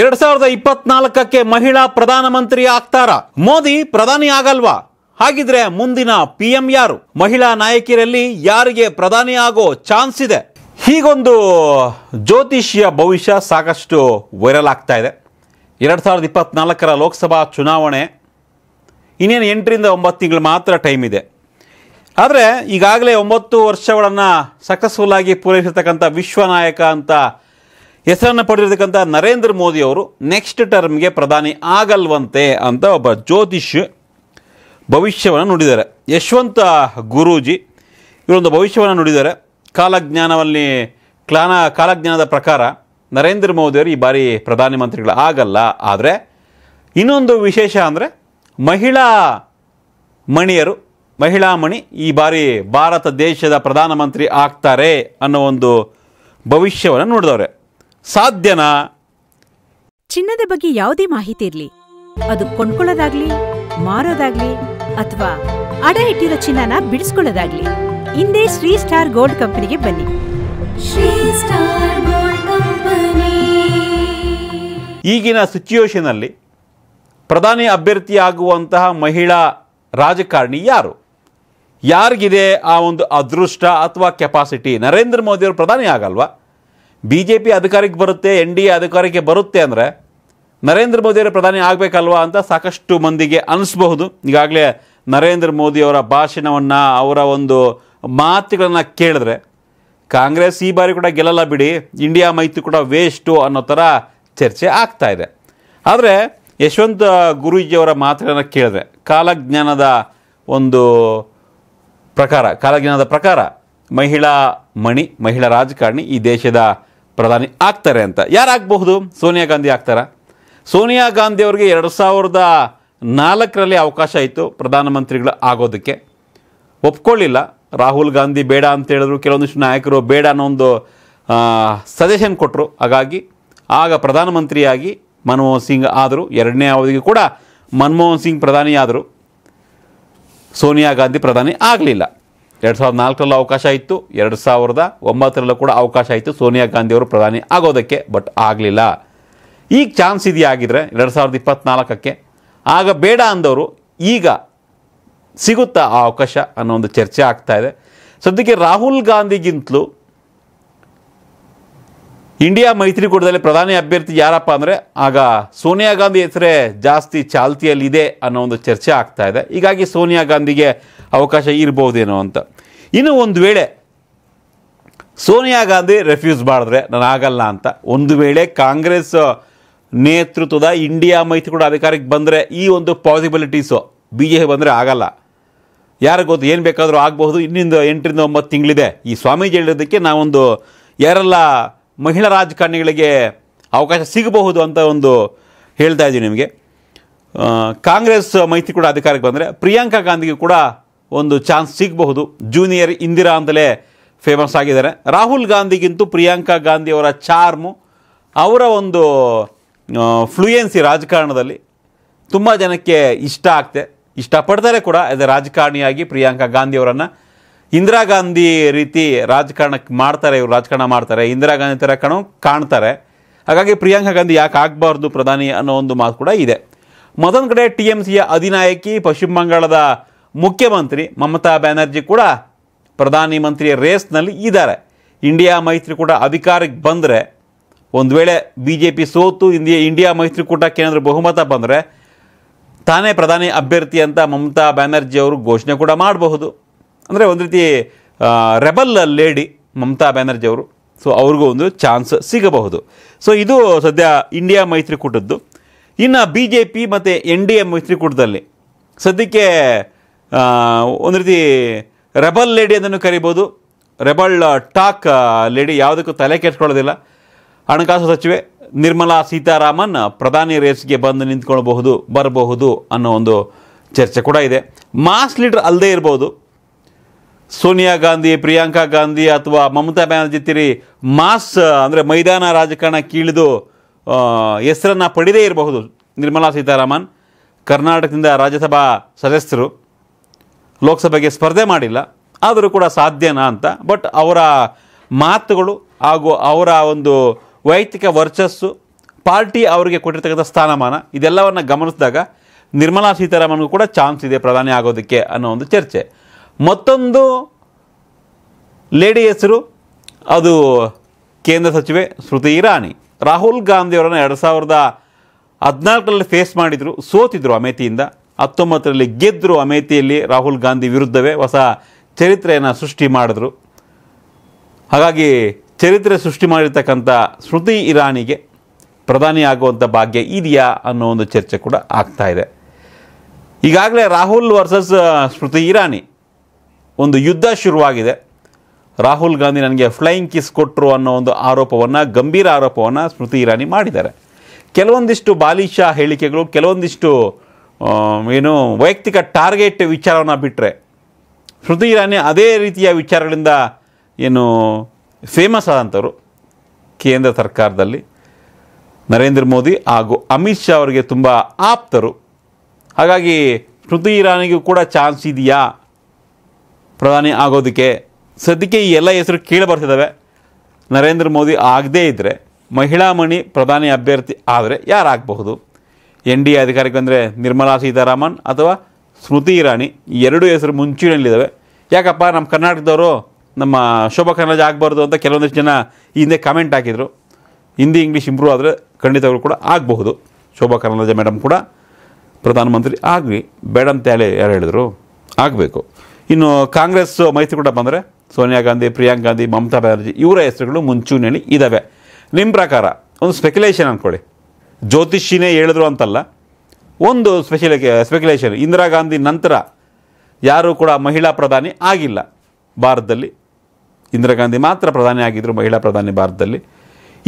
ಎರಡ್ ಸಾವಿರದ ಇಪ್ಪತ್ನಾಲ್ಕಕ್ಕೆ ಮಹಿಳಾ ಪ್ರಧಾನಮಂತ್ರಿ ಆಗ್ತಾರ ಮೋದಿ ಪ್ರಧಾನಿ ಆಗಲ್ವಾ ಹಾಗಿದ್ರೆ ಮುಂದಿನ ಪಿಎಂ ಯಾರು ಮಹಿಳಾ ನಾಯಕಿಯರಲ್ಲಿ ಯಾರಿಗೆ ಪ್ರಧಾನಿ ಆಗೋ ಚಾನ್ಸ್ ಇದೆ ಹೀಗೊಂದು ಜ್ಯೋತಿಷಿಯ ಭವಿಷ್ಯ ಸಾಕಷ್ಟು ವೈರಲ್ ಆಗ್ತಾ ಇದೆ ಎರಡು ಸಾವಿರದ ಇಪ್ಪತ್ನಾಲ್ಕರ ಲೋಕಸಭಾ ಚುನಾವಣೆ ಇನ್ನೇನು ಎಂಟರಿಂದ ಒಂಬತ್ತು ತಿಂಗಳು ಮಾತ್ರ ಟೈಮ್ ಇದೆ ಆದರೆ ಈಗಾಗಲೇ ಒಂಬತ್ತು ವರ್ಷಗಳನ್ನು ಆಗಿ ಪೂರೈಸಿರ್ತಕ್ಕಂಥ ವಿಶ್ವನಾಯಕ ಅಂತ ಹೆಸರನ್ನು ಪಡೆದಿರತಕ್ಕಂಥ ನರೇಂದ್ರ ಮೋದಿ ಅವರು ನೆಕ್ಸ್ಟ್ ಟರ್ಮ್ಗೆ ಪ್ರಧಾನಿ ಆಗಲ್ವಂತೆ ಅಂತ ಒಬ್ಬ ಜ್ಯೋತಿಷ್ ಭವಿಷ್ಯವನ್ನು ನುಡಿದ್ದಾರೆ ಯಶವಂತ ಗುರೂಜಿ ಇವರೊಂದು ಭವಿಷ್ಯವನ್ನು ನುಡಿದ್ದಾರೆ ಕಾಲಜ್ಞಾನವಲ್ಲಿ ಕ್ಲಾನ ಕಾಲಜ್ಞಾನದ ಪ್ರಕಾರ ನರೇಂದ್ರ ಮೋದಿಯವರು ಈ ಬಾರಿ ಪ್ರಧಾನಮಂತ್ರಿಗಳು ಆಗಲ್ಲ ಆದರೆ ಇನ್ನೊಂದು ವಿಶೇಷ ಅಂದರೆ ಮಹಿಳಾ ಮಣಿಯರು ಮಹಿಳಾ ಮಣಿ ಈ ಬಾರಿ ಭಾರತ ದೇಶದ ಪ್ರಧಾನಮಂತ್ರಿ ಆಗ್ತಾರೆ ಅನ್ನೋ ಒಂದು ಭವಿಷ್ಯವನ್ನು ನೋಡಿದವ್ರೆ ಸಾಧ್ಯನಾ ಚಿನ್ನದ ಬಗ್ಗೆ ಯಾವುದೇ ಮಾಹಿತಿ ಇರಲಿ ಅದು ಕೊಂಡ್ಕೊಳ್ಳೋದಾಗ್ಲಿ ಮಾರೋದಾಗ್ಲಿ ಅಥವಾ ಅಡ ಇಟ್ಟಿರೋ ಚಿನ್ನನ ಬಿಡಿಸ್ಕೊಳ್ಳೋದಾಗ್ಲಿ ಹಿಂದೆ ಶ್ರೀ ಸ್ಟಾರ್ ಗೋಲ್ಡ್ ಕಂಪನಿಗೆ ಬನ್ನಿ ಈಗಿನ ಅಲ್ಲಿ ಪ್ರಧಾನಿ ಅಭ್ಯರ್ಥಿ ಆಗುವಂತಹ ಮಹಿಳಾ ರಾಜಕಾರಣಿ ಯಾರು ಯಾರಿಗಿದೆ ಆ ಒಂದು ಅದೃಷ್ಟ ಅಥವಾ ಕೆಪಾಸಿಟಿ ನರೇಂದ್ರ ಮೋದಿಯವರು ಪ್ರಧಾನಿ ಆಗಲ್ವಾ ಬಿ ಜೆ ಪಿ ಅಧಿಕಾರಕ್ಕೆ ಬರುತ್ತೆ ಎನ್ ಡಿ ಎ ಅಧಿಕಾರಕ್ಕೆ ಬರುತ್ತೆ ಅಂದರೆ ನರೇಂದ್ರ ಮೋದಿಯವರ ಪ್ರಧಾನಿ ಆಗಬೇಕಲ್ವಾ ಅಂತ ಸಾಕಷ್ಟು ಮಂದಿಗೆ ಅನಿಸ್ಬಹುದು ಈಗಾಗಲೇ ನರೇಂದ್ರ ಮೋದಿಯವರ ಭಾಷಣವನ್ನು ಅವರ ಒಂದು ಮಾತುಗಳನ್ನು ಕೇಳಿದ್ರೆ ಕಾಂಗ್ರೆಸ್ ಈ ಬಾರಿ ಕೂಡ ಗೆಲ್ಲಲ್ಲ ಬಿಡಿ ಇಂಡಿಯಾ ಮೈತ್ರಿ ಕೂಡ ವೇಸ್ಟು ಅನ್ನೋ ಥರ ಚರ್ಚೆ ಆಗ್ತಾ ಇದೆ ಆದರೆ ಯಶವಂತ ಗುರೂಜಿಯವರ ಮಾತುಗಳನ್ನು ಕೇಳಿದ್ರೆ ಕಾಲಜ್ಞಾನದ ಒಂದು ಪ್ರಕಾರ ಕಾಲಜ್ಞಾನದ ಪ್ರಕಾರ ಮಹಿಳಾ ಮಣಿ ಮಹಿಳಾ ರಾಜಕಾರಣಿ ಈ ದೇಶದ ಪ್ರಧಾನಿ ಆಗ್ತಾರೆ ಅಂತ ಯಾರಾಗಬಹುದು ಸೋನಿಯಾ ಗಾಂಧಿ ಆಗ್ತಾರ ಸೋನಿಯಾ ಗಾಂಧಿ ಅವರಿಗೆ ಎರಡು ಸಾವಿರದ ನಾಲ್ಕರಲ್ಲಿ ಅವಕಾಶ ಇತ್ತು ಪ್ರಧಾನಮಂತ್ರಿಗಳು ಆಗೋದಕ್ಕೆ ಒಪ್ಕೊಳ್ಳಿಲ್ಲ ರಾಹುಲ್ ಗಾಂಧಿ ಬೇಡ ಅಂತ ಹೇಳಿದ್ರು ಕೆಲವೊಂದಿಷ್ಟು ನಾಯಕರು ಬೇಡ ಅನ್ನೋ ಒಂದು ಸಜೆಷನ್ ಕೊಟ್ಟರು ಹಾಗಾಗಿ ಆಗ ಪ್ರಧಾನಮಂತ್ರಿಯಾಗಿ ಮನಮೋಹನ್ ಸಿಂಗ್ ಆದರು ಎರಡನೇ ಅವಧಿಗೆ ಕೂಡ ಮನಮೋಹನ್ ಸಿಂಗ್ ಪ್ರಧಾನಿ ಆದರು ಸೋನಿಯಾ ಗಾಂಧಿ ಪ್ರಧಾನಿ ಆಗಲಿಲ್ಲ ಎರಡು ಸಾವಿರದ ನಾಲ್ಕರಲ್ಲೂ ಅವಕಾಶ ಇತ್ತು ಎರಡು ಸಾವಿರದ ಒಂಬತ್ತರಲ್ಲೂ ಕೂಡ ಅವಕಾಶ ಇತ್ತು ಸೋನಿಯಾ ಗಾಂಧಿಯವರು ಪ್ರಧಾನಿ ಆಗೋದಕ್ಕೆ ಬಟ್ ಆಗಲಿಲ್ಲ ಈಗ ಚಾನ್ಸ್ ಇದೆಯಾ ಆಗಿದ್ರೆ ಎರಡು ಸಾವಿರದ ಇಪ್ಪತ್ತ್ನಾಲ್ಕಕ್ಕೆ ಆಗ ಬೇಡ ಅಂದವರು ಈಗ ಸಿಗುತ್ತಾ ಆ ಅವಕಾಶ ಅನ್ನೋ ಒಂದು ಚರ್ಚೆ ಆಗ್ತಾ ಇದೆ ಸದ್ಯಕ್ಕೆ ರಾಹುಲ್ ಗಾಂಧಿಗಿಂತಲೂ ಇಂಡಿಯಾ ಮೈತ್ರಿಕೂಟದಲ್ಲಿ ಪ್ರಧಾನಿ ಅಭ್ಯರ್ಥಿ ಯಾರಪ್ಪ ಅಂದರೆ ಆಗ ಸೋನಿಯಾ ಗಾಂಧಿ ಹೆಸರೇ ಜಾಸ್ತಿ ಚಾಲ್ತಿಯಲ್ಲಿದೆ ಅನ್ನೋ ಒಂದು ಚರ್ಚೆ ಆಗ್ತಾ ಇದೆ ಹೀಗಾಗಿ ಸೋನಿಯಾ ಗಾಂಧಿಗೆ ಅವಕಾಶ ಇರ್ಬೋದೇನೋ ಅಂತ ಇನ್ನು ಒಂದು ವೇಳೆ ಸೋನಿಯಾ ಗಾಂಧಿ ರೆಫ್ಯೂಸ್ ಮಾಡಿದ್ರೆ ನಾನು ಆಗಲ್ಲ ಅಂತ ಒಂದು ವೇಳೆ ಕಾಂಗ್ರೆಸ್ ನೇತೃತ್ವದ ಇಂಡಿಯಾ ಮೈತ್ರಿಕೂಟ ಅಧಿಕಾರಕ್ಕೆ ಬಂದರೆ ಈ ಒಂದು ಪಾಸಿಬಿಲಿಟೀಸು ಬಿ ಜೆ ಪಿ ಬಂದರೆ ಆಗಲ್ಲ ಯಾರಿಗೆ ಗೊತ್ತು ಏನು ಬೇಕಾದರೂ ಆಗಬಹುದು ಇನ್ನಿಂದ ಎಂಟರಿಂದ ಒಂಬತ್ತು ತಿಂಗಳಿದೆ ಈ ಸ್ವಾಮೀಜಿ ಹೇಳಿದ್ದಕ್ಕೆ ನಾವೊಂದು ಯಾರೆಲ್ಲ ಮಹಿಳಾ ರಾಜಕಾರಣಿಗಳಿಗೆ ಅವಕಾಶ ಸಿಗಬಹುದು ಅಂತ ಒಂದು ಹೇಳ್ತಾ ಇದ್ದೀವಿ ನಿಮಗೆ ಕಾಂಗ್ರೆಸ್ ಮೈತ್ರಿ ಕೂಡ ಅಧಿಕಾರಕ್ಕೆ ಬಂದರೆ ಪ್ರಿಯಾಂಕಾ ಗಾಂಧಿಗೆ ಕೂಡ ಒಂದು ಚಾನ್ಸ್ ಸಿಗಬಹುದು ಜೂನಿಯರ್ ಇಂದಿರಾ ಅಂತಲೇ ಫೇಮಸ್ ಆಗಿದ್ದಾರೆ ರಾಹುಲ್ ಗಾಂಧಿಗಿಂತೂ ಪ್ರಿಯಾಂಕಾ ಗಾಂಧಿಯವರ ಚಾರ್ಮು ಅವರ ಒಂದು ಫ್ಲೂಯೆನ್ಸಿ ರಾಜಕಾರಣದಲ್ಲಿ ತುಂಬ ಜನಕ್ಕೆ ಇಷ್ಟ ಆಗ್ತೆ ಇಷ್ಟಪಡ್ತಾರೆ ಕೂಡ ಅದೇ ರಾಜಕಾರಣಿಯಾಗಿ ಪ್ರಿಯಾಂಕಾ ಗಾಂಧಿಯವರನ್ನು ಇಂದಿರಾ ಗಾಂಧಿ ರೀತಿ ರಾಜಕಾರಣಕ್ಕೆ ಮಾಡ್ತಾರೆ ಇವರು ರಾಜಕಾರಣ ಮಾಡ್ತಾರೆ ಇಂದಿರಾ ಗಾಂಧಿ ಥರ ಕಣ ಕಾಣ್ತಾರೆ ಹಾಗಾಗಿ ಪ್ರಿಯಾಂಕಾ ಗಾಂಧಿ ಯಾಕೆ ಆಗಬಾರ್ದು ಪ್ರಧಾನಿ ಅನ್ನೋ ಒಂದು ಮಾತು ಕೂಡ ಇದೆ ಮತ್ತೊಂದು ಕಡೆ ಟಿ ಎಮ್ ಸಿಯ ಅಧಿನಾಯಕಿ ಪಶ್ಚಿಮ ಬಂಗಾಳದ ಮುಖ್ಯಮಂತ್ರಿ ಮಮತಾ ಬ್ಯಾನರ್ಜಿ ಕೂಡ ಪ್ರಧಾನಿ ಮಂತ್ರಿಯ ರೇಸ್ನಲ್ಲಿ ಇದ್ದಾರೆ ಇಂಡಿಯಾ ಮೈತ್ರಿಕೂಟ ಅಧಿಕಾರಕ್ಕೆ ಬಂದರೆ ಒಂದು ವೇಳೆ ಬಿ ಜೆ ಪಿ ಸೋತು ಇಂಡಿಯಾ ಇಂಡಿಯಾ ಮೈತ್ರಿಕೂಟಕ್ಕೆ ಏನಾದರೂ ಬಹುಮತ ಬಂದರೆ ತಾನೇ ಪ್ರಧಾನಿ ಅಭ್ಯರ್ಥಿ ಅಂತ ಮಮತಾ ಬ್ಯಾನರ್ಜಿ ಅವರು ಘೋಷಣೆ ಕೂಡ ಮಾಡಬಹುದು ಅಂದರೆ ಒಂದು ರೀತಿ ರೆಬಲ್ ಲೇಡಿ ಮಮತಾ ಬ್ಯಾನರ್ಜಿ ಅವರು ಸೊ ಅವ್ರಿಗೂ ಒಂದು ಚಾನ್ಸ್ ಸಿಗಬಹುದು ಸೊ ಇದು ಸದ್ಯ ಇಂಡಿಯಾ ಮೈತ್ರಿಕೂಟದ್ದು ಇನ್ನು ಬಿ ಜೆ ಪಿ ಮತ್ತು ಎನ್ ಡಿ ಎ ಮೈತ್ರಿಕೂಟದಲ್ಲಿ ಸದ್ಯಕ್ಕೆ ಒಂದು ರೀತಿ ರೆಬಲ್ ಲೇಡಿ ಅದನ್ನು ಕರಿಬೋದು ರೆಬಲ್ ಟಾಕ್ ಲೇಡಿ ಯಾವುದಕ್ಕೂ ತಲೆ ಕೆಟ್ಕೊಳ್ಳೋದಿಲ್ಲ ಹಣಕಾಸು ಸಚಿವೆ ನಿರ್ಮಲಾ ಸೀತಾರಾಮನ್ ಪ್ರಧಾನಿ ರೇಸ್ಗೆ ಬಂದು ನಿಂತ್ಕೊಳ್ಬಹುದು ಬರಬಹುದು ಅನ್ನೋ ಒಂದು ಚರ್ಚೆ ಕೂಡ ಇದೆ ಮಾಸ್ ಲೀಡರ್ ಅಲ್ಲದೆ ಇರ್ಬೋದು ಸೋನಿಯಾ ಗಾಂಧಿ ಪ್ರಿಯಾಂಕಾ ಗಾಂಧಿ ಅಥವಾ ಮಮತಾ ಬ್ಯಾನರ್ಜಿ ತಿರಿ ಮಾಸ್ ಅಂದರೆ ಮೈದಾನ ರಾಜಕಾರಣ ಕೀಳಿದು ಹೆಸರನ್ನು ಪಡೆದೇ ಇರಬಹುದು ನಿರ್ಮಲಾ ಸೀತಾರಾಮನ್ ಕರ್ನಾಟಕದಿಂದ ರಾಜ್ಯಸಭಾ ಸದಸ್ಯರು ಲೋಕಸಭೆಗೆ ಸ್ಪರ್ಧೆ ಮಾಡಿಲ್ಲ ಆದರೂ ಕೂಡ ಸಾಧ್ಯನಾ ಅಂತ ಬಟ್ ಅವರ ಮಾತುಗಳು ಹಾಗೂ ಅವರ ಒಂದು ವೈಯಕ್ತಿಕ ವರ್ಚಸ್ಸು ಪಾರ್ಟಿ ಅವರಿಗೆ ಕೊಟ್ಟಿರ್ತಕ್ಕಂಥ ಸ್ಥಾನಮಾನ ಇದೆಲ್ಲವನ್ನು ಗಮನಿಸಿದಾಗ ನಿರ್ಮಲಾ ಸೀತಾರಾಮನ್ಗೂ ಕೂಡ ಚಾನ್ಸ್ ಇದೆ ಪ್ರಧಾನಿ ಆಗೋದಕ್ಕೆ ಅನ್ನೋ ಒಂದು ಚರ್ಚೆ ಮತ್ತೊಂದು ಲೇಡಿ ಹೆಸರು ಅದು ಕೇಂದ್ರ ಸಚಿವೆ ಸ್ಮೃತಿ ಇರಾನಿ ರಾಹುಲ್ ಗಾಂಧಿಯವರನ್ನು ಎರಡು ಸಾವಿರದ ಹದಿನಾಲ್ಕರಲ್ಲಿ ಫೇಸ್ ಮಾಡಿದರು ಸೋತಿದ್ರು ಅಮೇಥಿಯಿಂದ ಹತ್ತೊಂಬತ್ತರಲ್ಲಿ ಗೆದ್ದರು ಅಮೇಥಿಯಲ್ಲಿ ರಾಹುಲ್ ಗಾಂಧಿ ವಿರುದ್ಧವೇ ಹೊಸ ಚರಿತ್ರೆಯನ್ನು ಸೃಷ್ಟಿ ಮಾಡಿದ್ರು ಹಾಗಾಗಿ ಚರಿತ್ರೆ ಸೃಷ್ಟಿ ಮಾಡಿರ್ತಕ್ಕಂಥ ಸ್ಮೃತಿ ಇರಾನಿಗೆ ಪ್ರಧಾನಿ ಆಗುವಂಥ ಭಾಗ್ಯ ಇದೆಯಾ ಅನ್ನೋ ಒಂದು ಚರ್ಚೆ ಕೂಡ ಆಗ್ತಾ ಇದೆ ಈಗಾಗಲೇ ರಾಹುಲ್ ವರ್ಸಸ್ ಸ್ಮೃತಿ ಇರಾನಿ ಒಂದು ಯುದ್ಧ ಶುರುವಾಗಿದೆ ರಾಹುಲ್ ಗಾಂಧಿ ನನಗೆ ಫ್ಲೈಯಿಂಗ್ ಕಿಸ್ ಕೊಟ್ಟರು ಅನ್ನೋ ಒಂದು ಆರೋಪವನ್ನು ಗಂಭೀರ ಆರೋಪವನ್ನು ಸ್ಮೃತಿ ಇರಾನಿ ಮಾಡಿದ್ದಾರೆ ಕೆಲವೊಂದಿಷ್ಟು ಬಾಲಿಶ ಹೇಳಿಕೆಗಳು ಕೆಲವೊಂದಿಷ್ಟು ಏನು ವೈಯಕ್ತಿಕ ಟಾರ್ಗೆಟ್ ವಿಚಾರವನ್ನು ಬಿಟ್ಟರೆ ಸ್ಮೃತಿ ಇರಾನಿ ಅದೇ ರೀತಿಯ ವಿಚಾರಗಳಿಂದ ಏನು ಫೇಮಸ್ ಆದಂಥವ್ರು ಕೇಂದ್ರ ಸರ್ಕಾರದಲ್ಲಿ ನರೇಂದ್ರ ಮೋದಿ ಹಾಗೂ ಅಮಿತ್ ಶಾ ಅವರಿಗೆ ತುಂಬ ಆಪ್ತರು ಹಾಗಾಗಿ ಸ್ಮೃತಿ ಇರಾನಿಗೂ ಕೂಡ ಚಾನ್ಸ್ ಇದೆಯಾ ಪ್ರಧಾನಿ ಆಗೋದಕ್ಕೆ ಸದ್ಯಕ್ಕೆ ಈ ಎಲ್ಲ ಹೆಸರು ಕೇಳಿ ಬರ್ತಿದ್ದಾವೆ ನರೇಂದ್ರ ಮೋದಿ ಆಗದೇ ಇದ್ದರೆ ಮಹಿಳಾ ಮಣಿ ಪ್ರಧಾನಿ ಅಭ್ಯರ್ಥಿ ಆದರೆ ಯಾರಾಗಬಹುದು ಎನ್ ಡಿ ಎ ಅಧಿಕಾರಕ್ಕೆ ಅಂದರೆ ನಿರ್ಮಲಾ ಸೀತಾರಾಮನ್ ಅಥವಾ ಸ್ಮೃತಿ ಇರಾನಿ ಎರಡು ಹೆಸರು ಮುಂಚೂಣಿಯಲ್ಲಿದ್ದಾವೆ ಯಾಕಪ್ಪ ನಮ್ಮ ಕರ್ನಾಟಕದವರು ನಮ್ಮ ಶೋಭಾ ಕರ್ನಾಜ್ ಆಗಬಾರ್ದು ಅಂತ ಕೆಲವೊಂದಷ್ಟು ಜನ ಹಿಂದೆ ಕಮೆಂಟ್ ಹಾಕಿದರು ಹಿಂದಿ ಇಂಗ್ಲೀಷ್ ಇಂಪ್ರೂವ್ ಆದರೆ ಖಂಡಿತಗಳು ಕೂಡ ಆಗಬಹುದು ಶೋಭಾ ಕರ್ನಾಜ್ ಮೇಡಮ್ ಕೂಡ ಪ್ರಧಾನಮಂತ್ರಿ ಆಗಲಿ ಬೇಡ ಅಂತ ಯಾರು ಹೇಳಿದರು ಆಗಬೇಕು ಇನ್ನು ಕಾಂಗ್ರೆಸ್ ಕೂಡ ಬಂದರೆ ಸೋನಿಯಾ ಗಾಂಧಿ ಪ್ರಿಯಾಂಕ್ ಗಾಂಧಿ ಮಮತಾ ಬ್ಯಾನರ್ಜಿ ಇವರ ಹೆಸರುಗಳು ಮುಂಚೂಣಿಯಲ್ಲಿ ಇದ್ದಾವೆ ನಿಮ್ಮ ಪ್ರಕಾರ ಒಂದು ಸ್ಪೆಕ್ಯುಲೇಷನ್ ಅಂದ್ಕೊಳ್ಳಿ ಜ್ಯೋತಿಷಿನೇ ಹೇಳಿದ್ರು ಅಂತಲ್ಲ ಒಂದು ಸ್ಪೆಷಲ್ ಸ್ಪೆಕ್ಯುಲೇಷನ್ ಇಂದಿರಾ ಗಾಂಧಿ ನಂತರ ಯಾರೂ ಕೂಡ ಮಹಿಳಾ ಪ್ರಧಾನಿ ಆಗಿಲ್ಲ ಭಾರತದಲ್ಲಿ ಇಂದಿರಾ ಗಾಂಧಿ ಮಾತ್ರ ಪ್ರಧಾನಿ ಆಗಿದ್ದರು ಮಹಿಳಾ ಪ್ರಧಾನಿ ಭಾರತದಲ್ಲಿ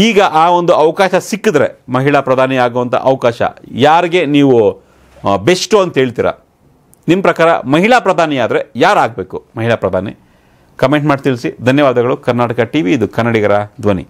ಈಗ ಆ ಒಂದು ಅವಕಾಶ ಸಿಕ್ಕಿದ್ರೆ ಮಹಿಳಾ ಪ್ರಧಾನಿ ಆಗುವಂಥ ಅವಕಾಶ ಯಾರಿಗೆ ನೀವು ಬೆಸ್ಟು ಅಂತ ಹೇಳ್ತೀರಾ ನಿಮ್ಮ ಪ್ರಕಾರ ಮಹಿಳಾ ಪ್ರಧಾನಿ ಆದರೆ ಯಾರಾಗಬೇಕು ಮಹಿಳಾ ಪ್ರಧಾನಿ ಕಮೆಂಟ್ ಮಾಡಿ ತಿಳಿಸಿ ಧನ್ಯವಾದಗಳು ಕರ್ನಾಟಕ ಟಿ ಇದು ಕನ್ನಡಿಗರ ಧ್ವನಿ